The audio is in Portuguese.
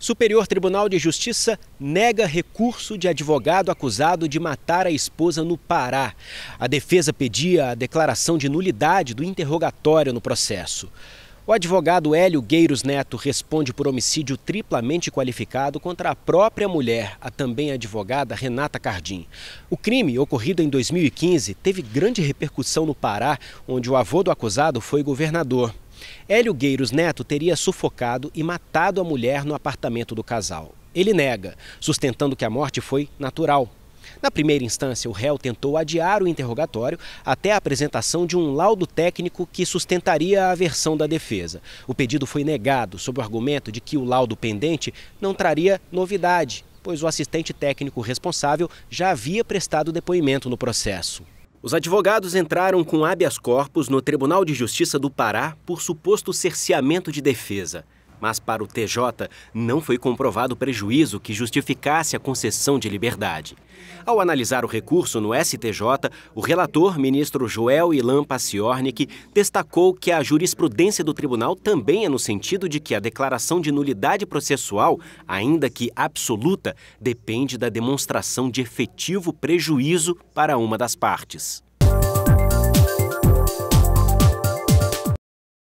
Superior Tribunal de Justiça nega recurso de advogado acusado de matar a esposa no Pará. A defesa pedia a declaração de nulidade do interrogatório no processo. O advogado Hélio Gueiros Neto responde por homicídio triplamente qualificado contra a própria mulher, a também advogada Renata Cardim. O crime, ocorrido em 2015, teve grande repercussão no Pará, onde o avô do acusado foi governador. Hélio Gueiros Neto teria sufocado e matado a mulher no apartamento do casal. Ele nega, sustentando que a morte foi natural. Na primeira instância, o réu tentou adiar o interrogatório até a apresentação de um laudo técnico que sustentaria a versão da defesa. O pedido foi negado sob o argumento de que o laudo pendente não traria novidade, pois o assistente técnico responsável já havia prestado depoimento no processo. Os advogados entraram com habeas corpus no Tribunal de Justiça do Pará por suposto cerceamento de defesa mas para o TJ não foi comprovado prejuízo que justificasse a concessão de liberdade. Ao analisar o recurso no STJ, o relator, ministro Joel Ilan Paciornik, destacou que a jurisprudência do tribunal também é no sentido de que a declaração de nulidade processual, ainda que absoluta, depende da demonstração de efetivo prejuízo para uma das partes.